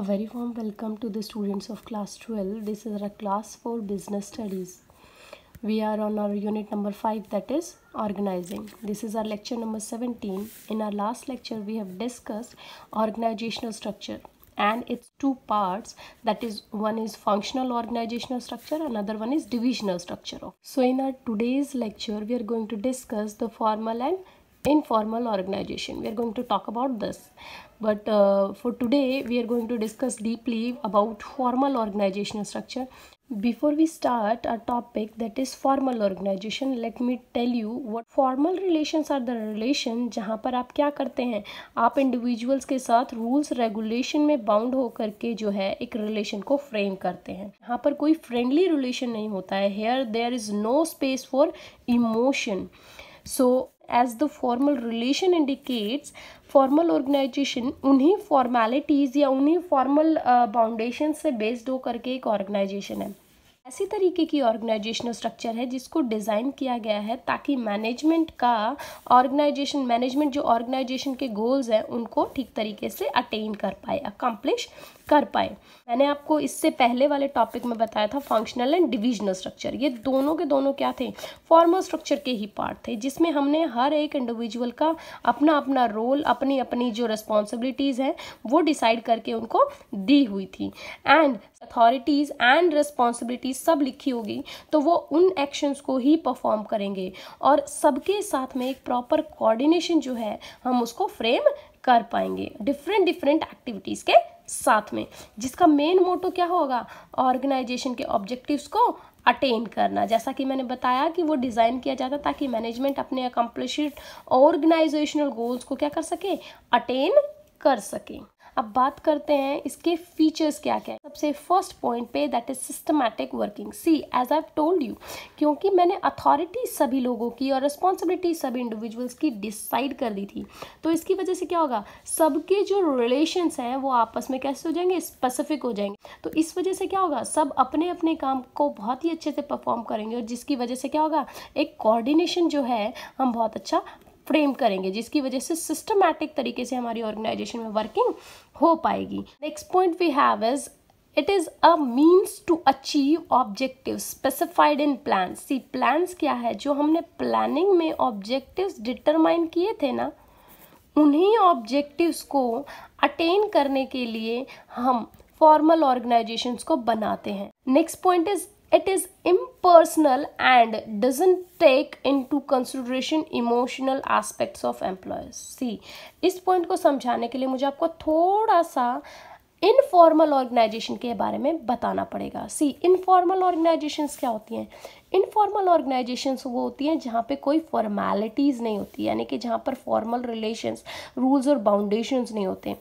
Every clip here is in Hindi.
A very warm welcome to the students of class 12. This is our class 4 business studies. We are on our unit number 5 that is organizing. This is our lecture number 17. In our last lecture we have discussed organizational structure and its two parts that is one is functional organizational structure another one is divisional structure. So in our today's lecture we are going to discuss the formal and informal organization we are going to talk about this but uh, for today we are going to discuss deeply about formal organizational structure before we start our topic that is formal organization let me tell you what formal relations are the relation जहाँ पर आप क्या करते हैं आप इंडिविजुअल्स के साथ रूल्स रेगुलेशन में बाउंड होकर के जो है एक relation को frame करते हैं यहाँ पर कोई friendly relation नहीं होता है here there is no space for emotion so as the formal relation indicates formal organization उन्हीं formalities या उन्हीं formal बाउंडेशन uh, से based होकर के एक organization है ऐसी तरीके की ऑर्गेनाइजेशनल स्ट्रक्चर है जिसको डिज़ाइन किया गया है ताकि मैनेजमेंट का ऑर्गेनाइजेशन मैनेजमेंट जो ऑर्गेनाइजेशन के गोल्स हैं उनको ठीक तरीके से अटेन कर पाए अकम्प्लिश कर पाए मैंने आपको इससे पहले वाले टॉपिक में बताया था फंक्शनल एंड डिविजनल स्ट्रक्चर ये दोनों के दोनों क्या थे फॉर्मल स्ट्रक्चर के ही पार्ट थे जिसमें हमने हर एक इंडिविजुअल का अपना अपना रोल अपनी अपनी जो रिस्पॉन्सिबिलिटीज़ हैं वो डिसाइड करके उनको दी हुई थी एंड अथॉरिटीज़ एंड रिस्पॉन्सिबिलिटीज सब लिखी होगी तो वो उन एक्शंस को ही परफॉर्म करेंगे और सबके साथ में एक प्रॉपर कोऑर्डिनेशन जो है हम उसको फ्रेम कर पाएंगे डिफरेंट डिफरेंट एक्टिविटीज़ के साथ में जिसका मेन मोटो क्या होगा ऑर्गेनाइजेशन के ऑब्जेक्टिव्स को अटेन करना जैसा कि मैंने बताया कि वो डिज़ाइन किया जाता ताकि मैनेजमेंट अपने अकम्पलिश ऑर्गेनाइजेशनल गोल्स को क्या कर सके अटेन कर सकें अब बात करते हैं इसके फीचर्स क्या क्या है सबसे फर्स्ट पॉइंट पे that is systematic working see as I told you क्योंकि मैंने अथॉरिटी सभी लोगों की और रिस्पॉन्सिबिलिटी सभी इंडिविजुअल्स की डिसाइड कर दी थी तो इसकी वजह से क्या होगा सबके जो रिलेशंस हैं वो आपस में कैसे हो जाएंगे स्पेसिफिक हो जाएंगे तो इस वजह से क्या होगा सब अपने अपने काम को बहुत ही अच्छे से परफॉर्म करेंगे और जिसकी वजह से क्या होगा एक कोऑर्डिनेशन जो है हम बहुत अच्छा फ्रेम करेंगे जिसकी वजह से सिस्टमैटिक तरीके से हमारी ऑर्गेनाइजेशन में वर्किंग हो पाएगी next point we have is it is a means to achieve objective specified in plan see plans क्या है जो हमने प्लानिंग में ऑब्जेक्टिव्स डिटरमाइन किए थे ना उन्हीं ऑब्जेक्टिव्स को अटेन करने के लिए हम फॉर्मल ऑर्गेनाइजेशंस को बनाते हैं next point is it is impersonal and doesn't take into consideration emotional aspects of employers see इस पॉइंट को समझाने के लिए मुझे आपको थोड़ा सा इनफॉर्मल ऑर्गेनाइजेशन के बारे में बताना पड़ेगा सी इनफॉर्मल ऑर्गेनाइजेशन क्या होती हैं इनफॉर्मल ऑर्गेनाइजेशन वो होती हैं जहाँ पे कोई फॉर्मेलिटीज़ नहीं होती यानी कि जहाँ पर फॉर्मल रिलेशंस रूल्स और बाउंडेशंस नहीं होते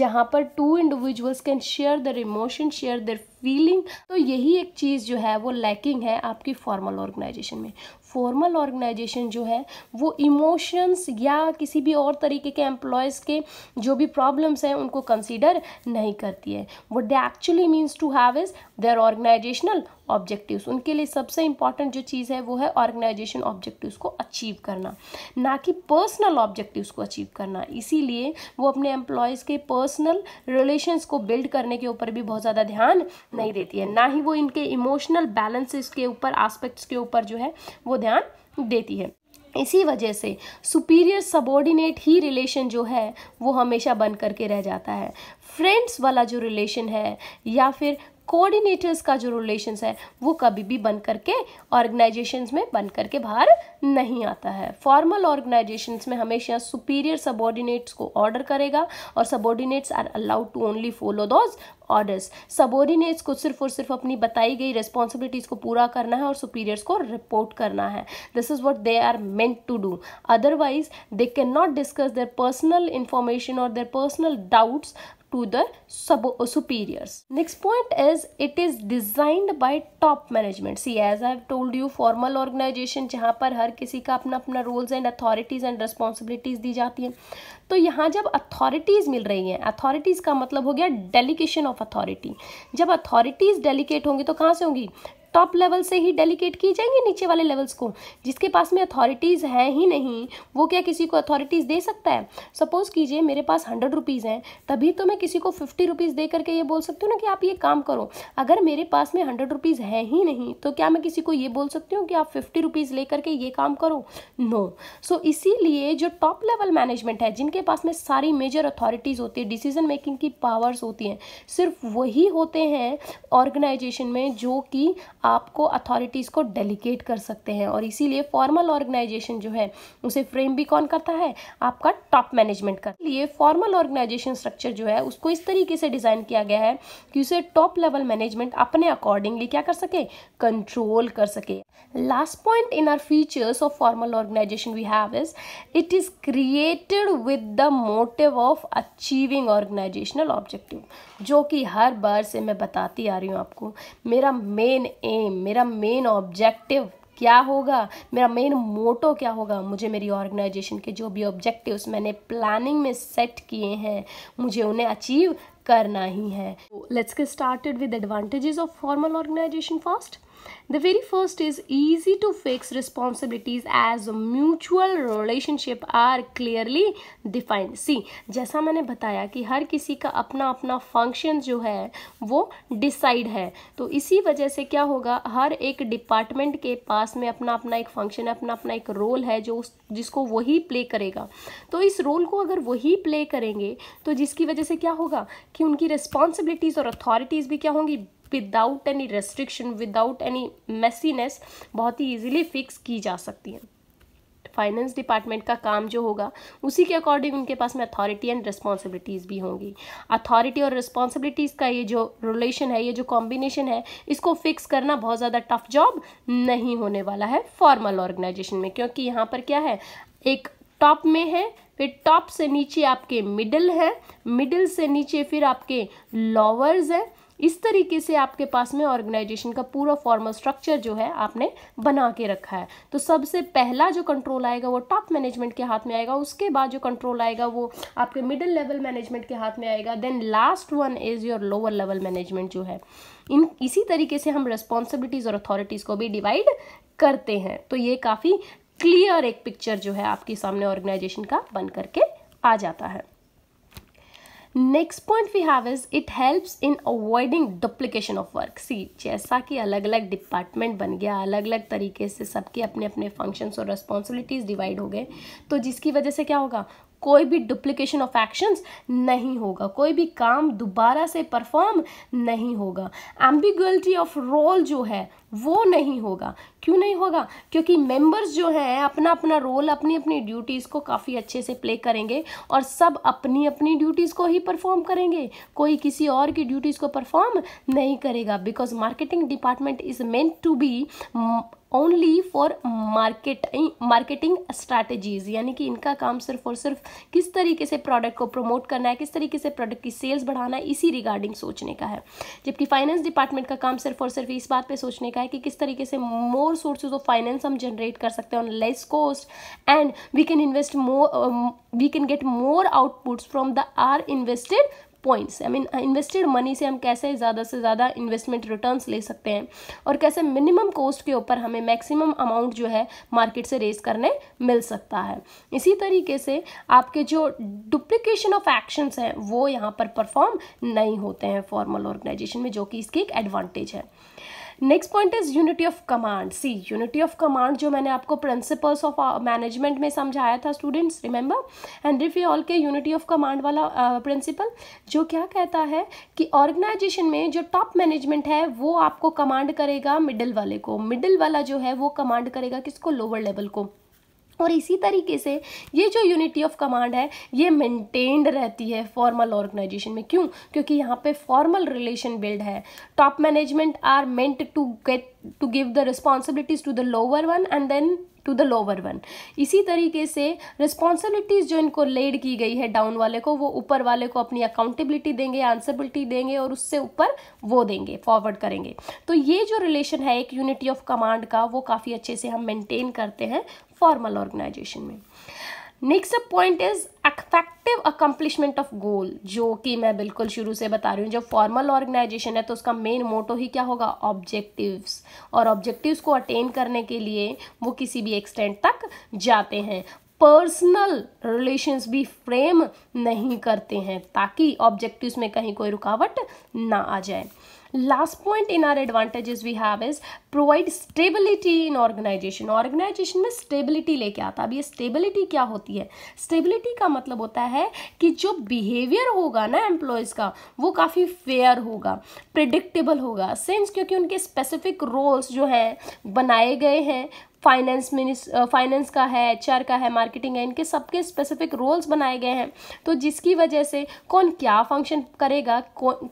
जहाँ पर two individuals can share their emotion share their feeling तो यही एक चीज़ जो है वो लैकिंग है आपकी फॉर्मल ऑर्गेनाइजेशन में फॉर्मल ऑर्गेनाइजेशन जो है वो इमोशंस या किसी भी और तरीके के एम्प्लॉयज़ के जो भी प्रॉब्लम्स हैं उनको कंसिडर नहीं करती है what they actually means to have is their organisational objectives उनके लिए सबसे इंपॉर्टेंट जो चीज़ है वो है ऑर्गेनाइजेशन ऑब्जेक्टिव्स को अचीव करना ना कि पर्सनल ऑब्जेक्टिव्स को अचीव करना इसीलिए वो अपने एम्प्लॉयज़ के पर्सनल रिलेशंस को बिल्ड करने के ऊपर भी बहुत ज़्यादा ध्यान नहीं देती है ना ही वो इनके इमोशनल बैलेंसेस के ऊपर आस्पेक्ट्स के ऊपर जो है वो ध्यान देती है इसी वजह से सुपीरियर सबॉर्डिनेट ही रिलेशन जो है वो हमेशा बन करके रह जाता है फ्रेंड्स वाला जो रिलेशन है या फिर कोऑर्डिनेटर्स का जो रिलेशन है वो कभी भी बन करके ऑर्गेनाइजेशंस में बन करके बाहर नहीं आता है फॉर्मल ऑर्गेनाइजेशंस में हमेशा सुपीरियर सबॉर्डिनेट्स को ऑर्डर करेगा और subordinates are allowed to only follow those orders subordinates को सिर्फ और सिर्फ अपनी बताई गई रिस्पॉन्सिबिलिटीज़ को पूरा करना है और सुपीरियर्स को रिपोर्ट करना है this is what they are meant to do otherwise they can not discuss their personal information और their personal doubts to the sub superiors. Next point is it is designed by top management. See as I have told you formal organization jahan par har kisi ka apna apna roles and authorities and responsibilities di jati hain to yahan jab authorities mil rahi hain authorities ka matlab ho gaya delegation of authority jab authorities delegate honge to kahan se hongi top level से ही डेलीकेट की जाएंगे नीचे वाले लेवल्स को जिसके पास में अथॉरिटीज़ हैं ही नहीं वो क्या किसी को अथॉरिटीज़ दे सकता है सपोज़ कीजिए मेरे पास हंड्रेड रुपीज़ हैं तभी तो मैं किसी को फिफ्टी रुपीज़ दे करके ये बोल सकती हूँ ना कि आप ये काम करो अगर मेरे पास में हंड्रेड रुपीज़ है ही नहीं तो क्या मैं किसी को ये बोल सकती हूँ कि आप फिफ्टी रुपीज़ ले करके ये काम करो नो सो so, इसीलिए जो टॉप लेवल मैनेजमेंट है जिनके पास में सारी मेजर अथॉरिटीज़ होती है डिसीजन मेकिंग की पावर्स होती हैं सिर्फ वही होते हैं ऑर्गेनाइजेशन में जो कि आपको अथॉरिटीज़ को डेलीगेट कर सकते हैं और इसीलिए फॉर्मल ऑर्गेनाइजेशन जो है उसे फ्रेम भी कौन करता है आपका टॉप मैनेजमेंट का लिए फॉर्मल ऑर्गेनाइजेशन स्ट्रक्चर जो है उसको इस तरीके से डिज़ाइन किया गया है कि उसे टॉप लेवल मैनेजमेंट अपने अकॉर्डिंगली क्या कर सके कंट्रोल कर सके last point in our features of formal organisation we have is it is created with the motive of achieving organisational objective जो कि हर बार से मैं बताती आ रही हूँ आपको मेरा मेन एम मेरा मेन ऑब्जेक्टिव क्या होगा मेरा मेन मोटो क्या होगा मुझे मेरी ऑर्गेनाइजेशन के जो भी ऑब्जेक्टिव्स मैंने प्लानिंग में सेट किए हैं मुझे उन्हें अचीव करना ही है let's get started with advantages of formal organisation first The very first is easy to fix responsibilities as mutual relationship are clearly defined. See, जैसा मैंने बताया कि हर किसी का अपना अपना फंक्शन जो है वो डिसाइड है तो इसी वजह से क्या होगा हर एक डिपार्टमेंट के पास में अपना अपना एक फंक्शन अपना अपना एक रोल है जो जिसको वही प्ले करेगा तो इस रोल को अगर वही प्ले करेंगे तो जिसकी वजह से क्या होगा कि उनकी रिस्पॉन्सिबिलिटीज़ और अथॉरिटीज़ भी क्या होंगी without any restriction without any messiness बहुत ही ईजिली फिक्स की जा सकती हैं फाइनेंस डिपार्टमेंट का काम जो होगा उसी के अकॉर्डिंग उनके पास में अथॉरिटी एंड रिस्पॉन्सिबिलिटीज़ भी होंगी अथॉरिटी और रिस्पॉन्सिबिलिटीज़ का ये जो रिलेशन है ये जो कॉम्बिनेशन है इसको फिक्स करना बहुत ज़्यादा टफ जॉब नहीं होने वाला है फॉर्मल ऑर्गेनाइजेशन में क्योंकि यहाँ पर क्या है एक टॉप में है फिर टॉप से नीचे आपके मिडिल है मिडिल से नीचे फिर आपके लॉवर्स है इस तरीके से आपके पास में ऑर्गेनाइजेशन का पूरा फॉर्मल स्ट्रक्चर जो है आपने बना के रखा है तो सबसे पहला जो कंट्रोल आएगा वो टॉप मैनेजमेंट के हाथ में आएगा उसके बाद जो कंट्रोल आएगा वो आपके मिडिल लेवल मैनेजमेंट के हाथ में आएगा then last one is your lower level management जो है इन इसी तरीके से हम रिस्पॉन्सिबिलिटीज़ और अथॉरिटीज़ को भी डिवाइड करते हैं तो ये काफ़ी क्लियर एक पिक्चर जो है आपके सामने ऑर्गेनाइजेशन का बन करके आ जाता है next point we have is it helps in avoiding duplication of work see जैसा कि अलग अलग डिपार्टमेंट बन गया अलग अलग तरीके से सबके अपने अपने फंक्शंस और रिस्पॉन्सिबिलिटीज़ डिवाइड हो गए तो जिसकी वजह से क्या होगा कोई भी डुप्लीकेशन ऑफ एक्शंस नहीं होगा कोई भी काम दोबारा से परफॉर्म नहीं होगा एम्बिगुअलिटी ऑफ रोल जो है वो नहीं होगा क्यों नहीं होगा क्योंकि मेंबर्स जो हैं अपना अपना रोल अपनी अपनी ड्यूटीज़ को काफ़ी अच्छे से प्ले करेंगे और सब अपनी अपनी ड्यूटीज़ को ही परफॉर्म करेंगे कोई किसी और की ड्यूटीज़ को परफॉर्म नहीं करेगा because marketing department is meant to be only for market marketing strategies यानी कि इनका काम सिर्फ और सिर्फ किस तरीके से प्रोडक्ट को प्रमोट करना है किस तरीके से प्रोडक्ट की सेल्स बढ़ाना है इसी रिगार्डिंग सोचने का है जबकि फाइनेंस डिपार्टमेंट का काम सिर्फ और सिर्फ इस बात पर सोचने का है कि किस तरीके से मोर सोर्सेज ऑफ फाइनेंस हम जनरेट कर सकते हैं on less cost and we can invest more we can get more outputs from the our invested points I mean invested money से हम कैसे ज़्यादा से ज़्यादा इन्वेस्टमेंट रिटर्न्स ले सकते हैं और कैसे मिनिमम कॉस्ट के ऊपर हमें मैक्सिमम अमाउंट जो है मार्केट से रेज करने मिल सकता है इसी तरीके से आपके जो डुप्लीकेशन ऑफ एक्शंस हैं वो यहाँ पर परफॉर्म नहीं होते हैं फॉर्मल ऑर्गेनाइजेशन में जो कि इसकी एक एडवांटेज है next point is unity of command see unity of command जो मैंने आपको प्रिंसिपल्स ऑफ मैनेजमेंट में समझाया था स्टूडेंट्स रिमेंबर हेनरी ऑल के यूनिटी ऑफ कमांड वाला प्रिंसिपल uh, जो क्या कहता है कि ऑर्गेनाइजेशन में जो टॉप मैनेजमेंट है वो आपको कमांड करेगा मिडिल वाले को मिडिल वाला जो है वो कमांड करेगा किसको लोअर लेवल को और इसी तरीके से ये जो यूनिटी ऑफ कमांड है ये मेंटेन्ड रहती है फॉर्मल ऑर्गेनाइजेशन में क्यों क्योंकि यहाँ पे फॉर्मल रिलेशन बिल्ड है top management are meant to get to give the responsibilities to the lower one and then to the lower one इसी तरीके से रिस्पॉन्सिबिलिटीज़ जो इनको लेड की गई है डाउन वाले को वो ऊपर वाले को अपनी अकाउंटेबिलिटी देंगे आंसरबिलिटी देंगे और उससे ऊपर वो देंगे फॉरवर्ड करेंगे तो ये जो रिलेशन है एक यूनिटी ऑफ कमांड का वो काफ़ी अच्छे से हम मेंटेन करते हैं फॉर्मल ऑर्गेनाइजेशन में next point is effective accomplishment of goal जो कि मैं बिल्कुल शुरू से बता रही हूँ जब फॉर्मल ऑर्गेनाइजेशन है तो उसका मेन मोटो ही क्या होगा ऑब्जेक्टिव्स और ऑब्जेक्टिव्स को अटेन करने के लिए वो किसी भी एक्सटेंट तक जाते हैं पर्सनल रिलेशंस भी फ्रेम नहीं करते हैं ताकि ऑब्जेक्टिव्स में कहीं कोई रुकावट ना आ जाए last point in our advantages we have is provide stability in organisation organisation में स्टेबिलिटी लेके आता अब ये स्टेबिलिटी क्या होती है स्टेबिलिटी का मतलब होता है कि जो बिहेवियर होगा ना एम्प्लॉयज का वो काफ़ी फेयर होगा प्रिडिक्टेबल होगा सेंस क्योंकि उनके स्पेसिफिक रोल्स जो हैं बनाए गए हैं फाइनेंस मिनिस फाइनेंस का है एच का है मार्केटिंग है इनके सबके स्पेसिफिक रोल्स बनाए गए हैं तो जिसकी वजह से कौन क्या फंक्शन करेगा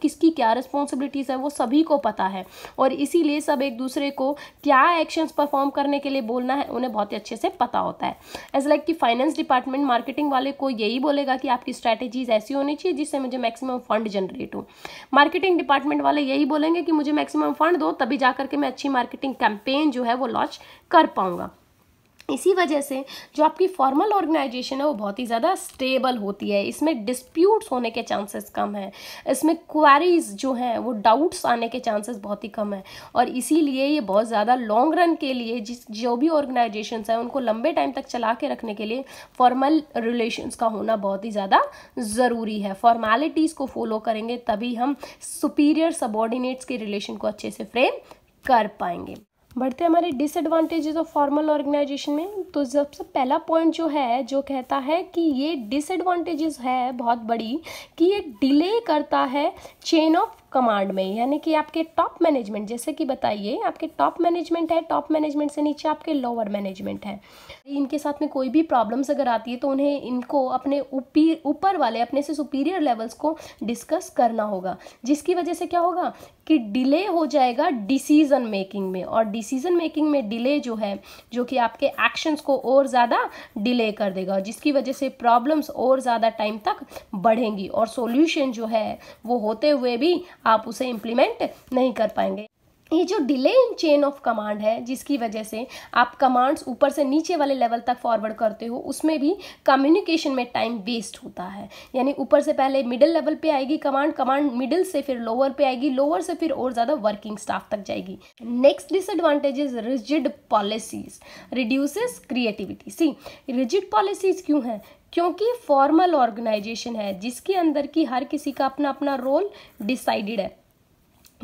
किसकी क्या रिस्पॉन्सिबिलिटीज़ है वो सभी को पता है और इसीलिए सब एक दूसरे को क्या एक्शंस परफॉर्म करने के लिए बोलना है उन्हें बहुत ही अच्छे से पता होता है एज लाइक कि फाइनेंस डिपार्टमेंट मार्केटिंग वाले को यही बोलेगा कि आपकी स्ट्रैटेजीज ऐसी होनी चाहिए जिससे मुझे मैक्सिमम फंड जनरेट हो मार्केटिंग डिपार्टमेंट वाले यही बोलेंगे कि मुझे मैक्सिमम फंड दो तभी जा करके मैं अच्छी मार्केटिंग कैंपेन जो है वो लॉन्च कर पाऊँ पाऊँगा इसी वजह से जो आपकी फॉर्मल ऑर्गेनाइजेशन है वो बहुत ही ज़्यादा स्टेबल होती है इसमें डिस्प्यूट्स होने के चांसेस कम हैं इसमें क्वारीज जो हैं वो डाउट्स आने के चांसेस बहुत ही कम हैं और इसीलिए ये बहुत ज़्यादा लॉन्ग रन के लिए जिस जो भी ऑर्गेनाइजेशन हैं उनको लंबे टाइम तक चला के रखने के लिए फॉर्मल रिलेशन का होना बहुत ही ज़्यादा ज़रूरी है फॉर्मेलिटीज़ को फॉलो करेंगे तभी हम सुपीरियर सबॉर्डिनेट्स के रिलेशन को अच्छे से फ्रेम कर पाएंगे बढ़ते हमारे डिसएडवांटेजेस ऑफ फॉर्मल ऑर्गेनाइजेशन में तो सबसे पहला पॉइंट जो है जो कहता है कि ये डिसएडवांटेजेस है बहुत बड़ी कि ये डिले करता है चेन ऑफ कमांड में यानी कि आपके टॉप मैनेजमेंट जैसे कि बताइए आपके टॉप मैनेजमेंट है टॉप मैनेजमेंट से नीचे आपके लोअर मैनेजमेंट है इनके साथ में कोई भी प्रॉब्लम्स अगर आती है तो उन्हें इनको अपने ऊपर वाले अपने से सुपीरियर लेवल्स को डिस्कस करना होगा जिसकी वजह से क्या होगा कि डिले हो जाएगा डिसीज़न मेकिंग में और डिसीज़न मेकिंग में डिले जो है जो कि आपके एक्शंस को और ज़्यादा डिले कर देगा जिसकी वजह से प्रॉब्लम्स और ज़्यादा टाइम तक बढ़ेंगी और सॉल्यूशन जो है वो होते हुए भी आप उसे इम्प्लीमेंट नहीं कर पाएंगे ये जो delay in chain of command है जिसकी वजह से आप कमांड्स ऊपर से नीचे वाले लेवल तक फॉरवर्ड करते हो उसमें भी कम्युनिकेशन में टाइम वेस्ट होता है यानी ऊपर से पहले मिडिल लेवल पे आएगी कमांड कमांड मिडिल से फिर लोअर पे आएगी लोअर से फिर और ज़्यादा वर्किंग स्टाफ तक जाएगी next disadvantages rigid policies reduces creativity see rigid policies क्यों हैं क्योंकि फॉर्मल ऑर्गेनाइजेशन है जिसके अंदर की हर किसी का अपना अपना रोल डिसाइडेड है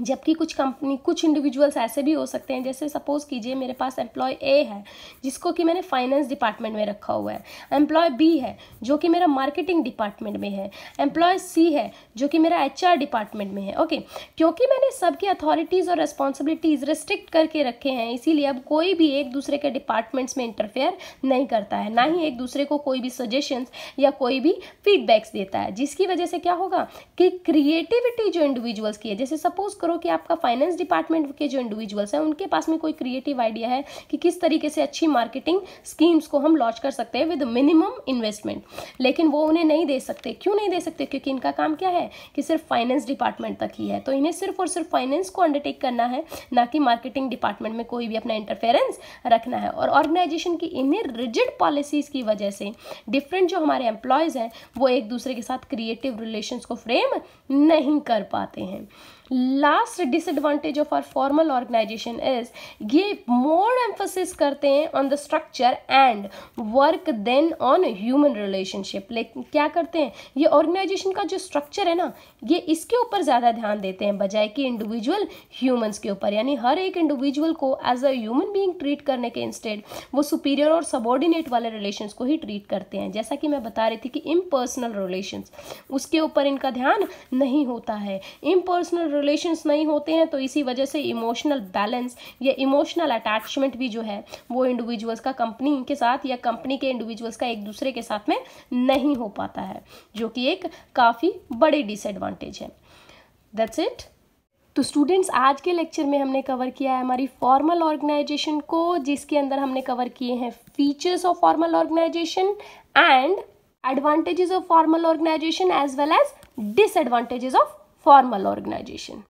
जबकि कुछ कंपनी कुछ इंडिविजुअल्स ऐसे भी हो सकते हैं जैसे सपोज़ कीजिए मेरे पास एम्प्लॉय ए है जिसको कि मैंने फाइनेंस डिपार्टमेंट में रखा हुआ है एम्प्लॉय बी है जो कि मेरा मार्केटिंग डिपार्टमेंट में है एम्प्लॉय सी है जो कि मेरा एच डिपार्टमेंट में है ओके क्योंकि मैंने सबकी अथॉरिटीज़ और रिस्पॉन्सिबिलिटीज़ रिस्ट्रिक्ट करके रखे हैं इसीलिए अब कोई भी एक दूसरे के डिपार्टमेंट्स में इंटरफेयर नहीं करता है ना ही एक दूसरे को कोई भी सजेशंस या कोई भी फीडबैक्स देता है जिसकी वजह से क्या होगा कि क्रिएटिविटी जो इंडिविजुअल्स की है जैसे सपोज़ करो कि आपका फाइनेंस डिपार्टमेंट के जो इंडिविजुअल्स हैं उनके पास में कोई क्रिएटिव आइडिया है कि किस तरीके से अच्छी मार्केटिंग स्कीम्स को हम लॉन्च कर सकते हैं विद मिनिमम इन्वेस्टमेंट लेकिन वो उन्हें नहीं दे सकते क्यों नहीं दे सकते क्योंकि इनका काम क्या है कि सिर्फ फाइनेंस डिपार्टमेंट तक ही है तो इन्हें सिर्फ और सिर्फ फाइनेंस को अंडरटेक करना है ना कि मार्केटिंग डिपार्टमेंट में कोई भी अपना इंटरफेरेंस रखना है और ऑर्गेनाइजेशन की इन्हें रिजिड पॉलिसीज़ की वजह से डिफरेंट जो हमारे एम्प्लॉयज़ हैं वो एक दूसरे के साथ क्रिएटिव रिलेशन को फ्रेम नहीं कर पाते हैं last disadvantage of our formal organisation is ये मोर एम्फोसिस करते हैं on the structure and work then on human relationship लेकिन क्या करते हैं ये ऑर्गेनाइजेशन का जो स्ट्रक्चर है ना ये इसके ऊपर ज़्यादा ध्यान देते हैं बजाय कि इंडिविजुअल ह्यूमंस के ऊपर यानी हर एक इंडिविजुअल को as a human being treat करने के इंस्टेड वो सुपीरियर और सबॉर्डिनेट वाले रिलेशन को ही ट्रीट करते हैं जैसा कि मैं बता रही थी कि इम्पर्सनल रिलेशन उसके ऊपर इनका ध्यान नहीं होता है इम्पर्सनल रिलेशंस नहीं होते हैं तो इसी वजह से इमोशनल बैलेंस या इमोशनल अटैचमेंट भी जो है वो इंडिविजुअल्स का कंपनी के साथ या कंपनी के इंडिविजुअल्स का एक दूसरे के साथ में नहीं हो पाता है जो कि एक काफ़ी बड़ी डिसएडवांटेज है दैट्स इट तो स्टूडेंट्स आज के लेक्चर में हमने कवर किया है हमारी फॉर्मल ऑर्गेनाइजेशन को जिसके अंदर हमने कवर किए हैं features of formal organisation and advantages of formal organisation as well as disadvantages of formal organization.